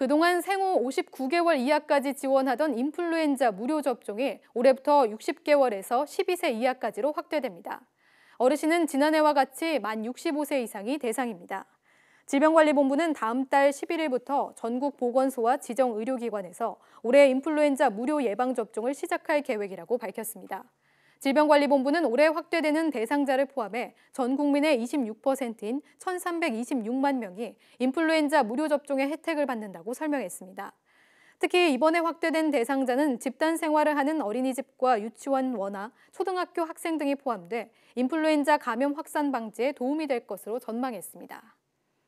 그동안 생후 59개월 이하까지 지원하던 인플루엔자 무료 접종이 올해부터 60개월에서 12세 이하까지로 확대됩니다. 어르신은 지난해와 같이 만 65세 이상이 대상입니다. 질병관리본부는 다음 달 11일부터 전국 보건소와 지정 의료기관에서 올해 인플루엔자 무료 예방접종을 시작할 계획이라고 밝혔습니다. 질병관리본부는 올해 확대되는 대상자를 포함해 전 국민의 26%인 1,326만 명이 인플루엔자 무료 접종의 혜택을 받는다고 설명했습니다. 특히 이번에 확대된 대상자는 집단 생활을 하는 어린이집과 유치원 원아, 초등학교 학생 등이 포함돼 인플루엔자 감염 확산 방지에 도움이 될 것으로 전망했습니다.